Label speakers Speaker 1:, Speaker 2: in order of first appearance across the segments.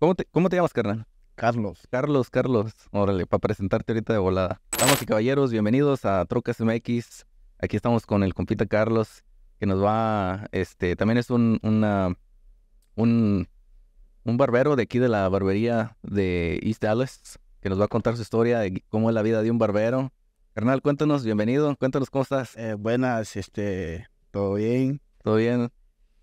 Speaker 1: ¿Cómo te, llamas, carnal? Carlos. Carlos, Carlos. Órale, para presentarte ahorita de volada. Vamos, y caballeros, bienvenidos a Trocas MX. Aquí estamos con el compita Carlos, que nos va, este, también es un, una, un, un barbero de aquí de la barbería de East Dallas, que nos va a contar su historia de cómo es la vida de un barbero. Carnal, cuéntanos, bienvenido, cuéntanos cómo estás. Eh, buenas, este, todo bien. Todo bien.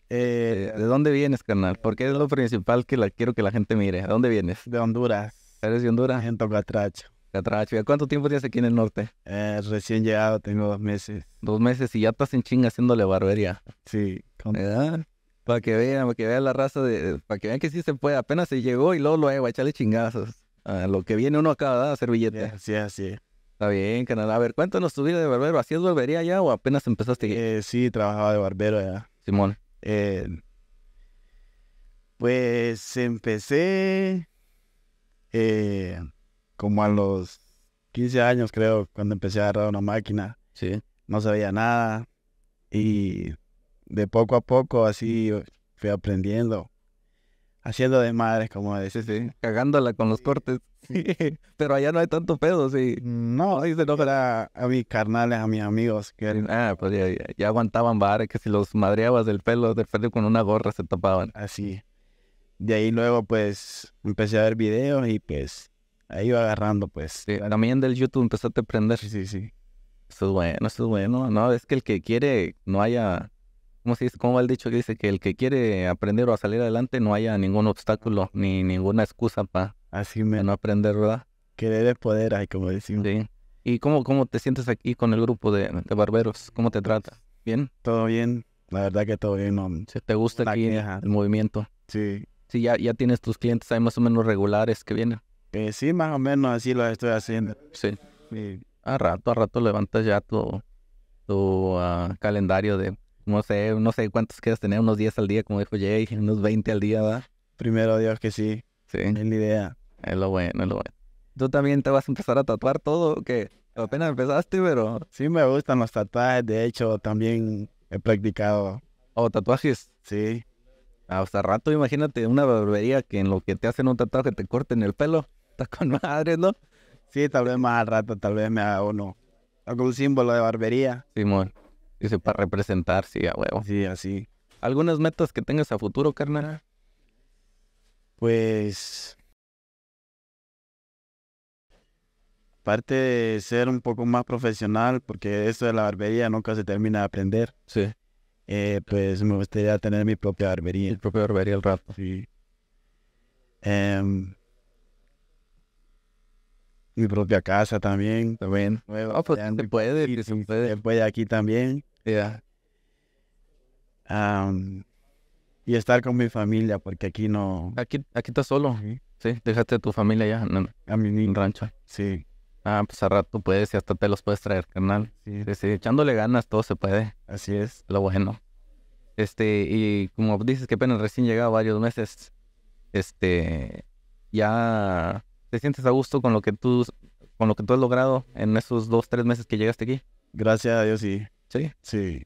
Speaker 1: Eh, ¿De dónde vienes, carnal? Porque es lo principal que quiero que la gente mire. ¿De dónde vienes? De Honduras. ¿Eres de Honduras? En Catracho. Catracho. cuánto tiempo tienes aquí en el norte? Eh, recién llegado, tengo dos meses. Dos meses y ya estás en chinga haciéndole barbería. Sí. Con... edad? Para que vean, para que vean la raza, de, para que vean que sí se puede. Apenas se llegó y luego lo hay, echarle chingazos. lo que viene uno acaba de hacer billete. Sí, así Está bien, canal. A ver, ¿cuánto nos vida de barbero. ¿Hacías barbería ya o apenas empezaste? Eh, sí, trabajaba de barbero ya. Simón. Eh, pues
Speaker 2: empecé eh, como a los 15 años, creo, cuando empecé a agarrar una máquina. No sabía nada. Y de poco a poco así fui aprendiendo. Haciendo de madres,
Speaker 1: como decís, sí. Cagándola con los cortes. Sí. Pero allá no hay tanto pedo, sí. No, ahí se era a, mis carnales, a mis amigos. Ah, pues ya, aguantaban bares, que si los madreabas del pelo, del pelo con una gorra se tapaban. Así. De ahí luego, pues, empecé a ver videos y pues, ahí iba agarrando, pues. Sí, también del YouTube empezaste a aprender. Sí, sí, sí. Eso es bueno, eso es bueno. No, es que el que quiere no haya ¿cómo, va el dicho que dice que el que quiere aprender o a salir adelante no haya ningún obstáculo ni ninguna excusa para no aprender, ¿verdad? Querer es poder, hay como decimos. Sí. ¿Y cómo, cómo te sientes aquí con el grupo de, barberos? ¿Cómo te trata? ¿Bien? Todo bien, la verdad que todo bien. No, ¿Te gusta aquí el movimiento? Sí. Sí, ya, ya tienes tus clientes ahí más o menos regulares que vienen. Eh, sí, más o menos así lo estoy haciendo. Sí. A rato, a rato levantas ya tu, tu ah, calendario de no sé, no sé cuántos quieres tener, unos 10 al día, como dijo Jay, unos 20 al día, ¿verdad? Primero Dios que sí. Sí. Es la idea. Es lo bueno, es lo bueno. ¿Tú también te vas a empezar a tatuar todo que apenas empezaste, pero...? Sí, me gustan los tatuajes, de hecho, también he practicado. o tatuajes? Sí. Hasta rato, imagínate, una barbería que en lo que te hacen un tatuaje te corten el pelo. está con madre, ¿no? Sí, tal vez más rato, tal vez me haga uno. Algún símbolo de barbería. Simón. Dice, para representar, sí, a huevo. Sí, así. ¿Algunas metas que tengas a futuro, carnal? Ah. Pues... Aparte de
Speaker 2: ser un poco más profesional, porque esto de la barbería nunca se termina de aprender. Sí. Eh, pues me gustaría tener mi propia barbería. Mi propia barbería al rato. Sí. Em, mi propia casa también. También. Ah, irse pues puede, se puede. aquí también y estar con mi familia, porque aquí no.
Speaker 1: Aquí, aquí estás solo. Sí, dejaste a tu familia ya en, a mi rancho. Sí. Ah, pues a rato puedes y hasta te los puedes traer, carnal. Sí. echándole ganas todo se puede. Así es. Lo bueno. Este, y como dices que apenas recién llegado varios meses, este, ya te sientes a gusto con lo que tú, con lo que tú has logrado en esos dos, tres meses que llegaste aquí. Gracias a Dios, sí. Sí. Sí.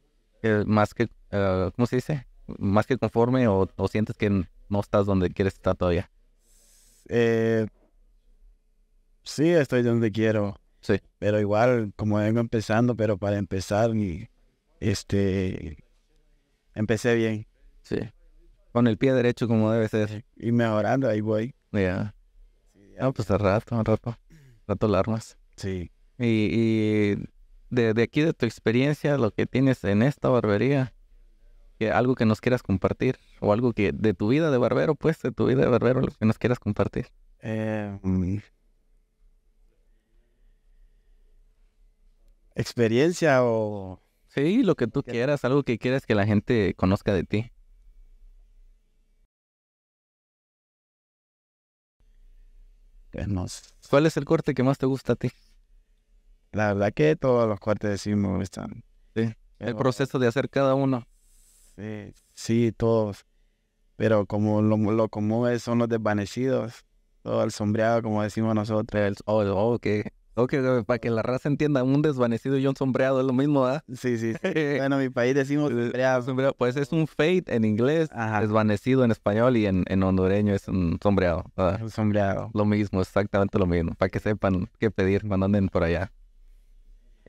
Speaker 1: más que, eh, ¿cómo se dice? Más que conforme o, sientes que no estás donde quieres estar todavía. Eh, sí,
Speaker 2: estoy donde quiero. Sí. Pero igual, como vengo empezando, pero para empezar, y, este, empecé bien. Sí. Con el pie derecho como debe ser. Y mejorando, ahí
Speaker 1: voy. Ya. pues al rato, al rato. rato Sí. Y, y de, aquí, de tu experiencia, lo que tienes en esta barbería, que algo que nos quieras compartir, o algo que de tu vida de barbero, pues, de tu vida de barbero, lo que nos quieras compartir. Eh, mm. experiencia o... Sí, lo que tú quieras, algo que quieras que la gente conozca de ti. ¿Cuál es el corte que más te gusta a ti?
Speaker 2: la verdad que todos los cuartos decimos están Sí,
Speaker 1: el proceso de hacer cada uno. Sí,
Speaker 2: sí, todos. Pero como lo, lo es son los
Speaker 1: desvanecidos, todo el sombreado, como decimos nosotros. El, oh, oh, ok. Oh, oh, para que la raza entienda, un desvanecido y un sombreado es lo mismo, ¿ah? Sí, sí. bueno, mi país decimos Pues es un fade en inglés, desvanecido en español y en, en hondureño es un sombreado. Un sombreado. Lo mismo, exactamente lo mismo, para que sepan qué pedir cuando anden por allá.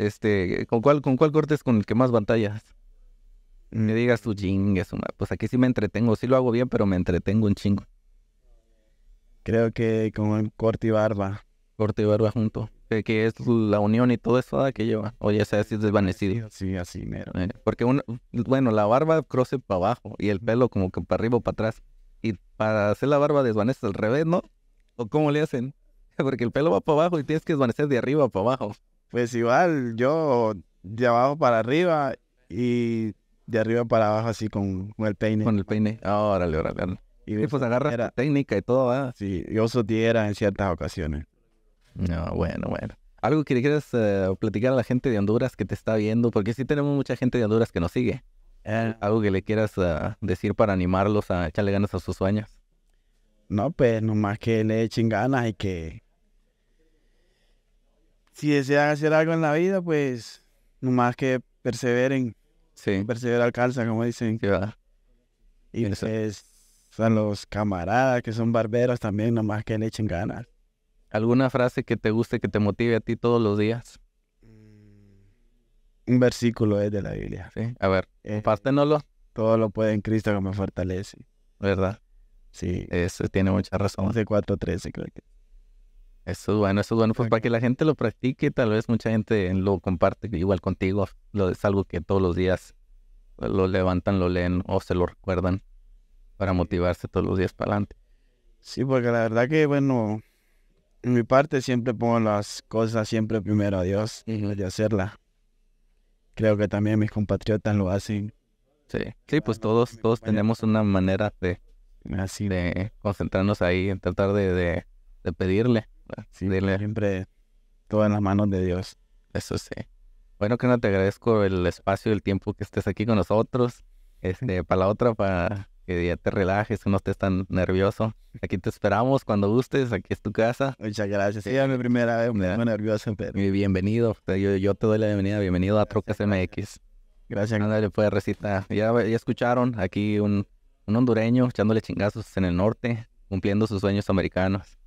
Speaker 1: Este, ¿con cuál, con cuál cortes con el que más batallas? Me mm. digas tu chingue, pues aquí sí me entretengo, sí lo hago bien, pero me entretengo un chingo.
Speaker 2: Creo que con corte y barba.
Speaker 1: Corte y barba junto. Que, es la unión y todo eso ¿ah? que lleva. Oye, o sea, así desvanecido. Sí, así, mero. Eh, porque, bueno, la barba cruce para abajo y el pelo como que para arriba o para atrás. Y para hacer la barba desvaneces al revés, ¿no? ¿O cómo le hacen? Porque el pelo va para abajo y tienes que desvanecer de arriba para abajo.
Speaker 2: Pues igual, yo de abajo para arriba y de arriba para
Speaker 1: abajo así con, el peine. Con el peine. órale, órale, órale. Y, pues agarras técnica y todo, ¿verdad? Sí, yo tierra en ciertas ocasiones. No, bueno, bueno. ¿Algo que le quieras eh, platicar a la gente de Honduras que te está viendo? Porque sí tenemos mucha gente de Honduras que nos sigue. Eh. ¿Algo que le quieras ah, decir para animarlos a echarle ganas a sus sueños?
Speaker 2: No, pues nomás que le echen ganas y que si desean hacer algo en la vida, pues nomás que perseveren. Sí. Persevera alcanza, como dicen. que Y entonces pues los camaradas que son barberos también, nomás que le echen ganas.
Speaker 1: ¿Alguna frase que te guste, que te motive a ti todos los días?
Speaker 2: Mm, un versículo es eh, de la Biblia.
Speaker 1: a ver, eh, Compártenoslo.
Speaker 2: todo lo puede en Cristo que me fortalece. ¿Verdad? Sí. Eso tiene mucha razón. 13, creo que.
Speaker 1: Eso es bueno, eso es bueno, pues para que la gente lo practique, tal vez mucha gente eh, lo comparte, igual contigo, lo, es algo que todos los días eh, lo levantan, lo leen o se lo recuerdan para motivarse todos los días para adelante. Sí, porque
Speaker 2: la verdad que, bueno, en mi parte siempre pongo las cosas siempre primero a Dios y pues, de hacerla. Creo que también mis compatriotas lo hacen.
Speaker 1: Sí, sí, pues todos, todos tenemos una manera de, de concentrarnos ahí, en tratar de, de pedirle pues, siempre todo en las manos de Dios. Eso sí. Bueno, que no te agradezco el espacio el tiempo que estés aquí con nosotros. Este, para la otra, para que ya te relajes, que no estés tan nervioso. Aquí te esperamos cuando gustes, aquí es tu casa. Muchas gracias. Sí, eh, es mi primera vez, me pongo nervioso, Bienvenido, yo, te doy la bienvenida, bienvenido a Trocas MX. Gracias. Ándale, puede Ya, ya escucharon aquí un, un hondureño echándole chingazos en el norte, cumpliendo sus sueños americanos.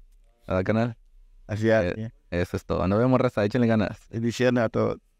Speaker 1: ¿Verdad, canal? Eh, así es. eso es todo. Nos vemos, raza. Échenle ganas. Bendiciones a todos.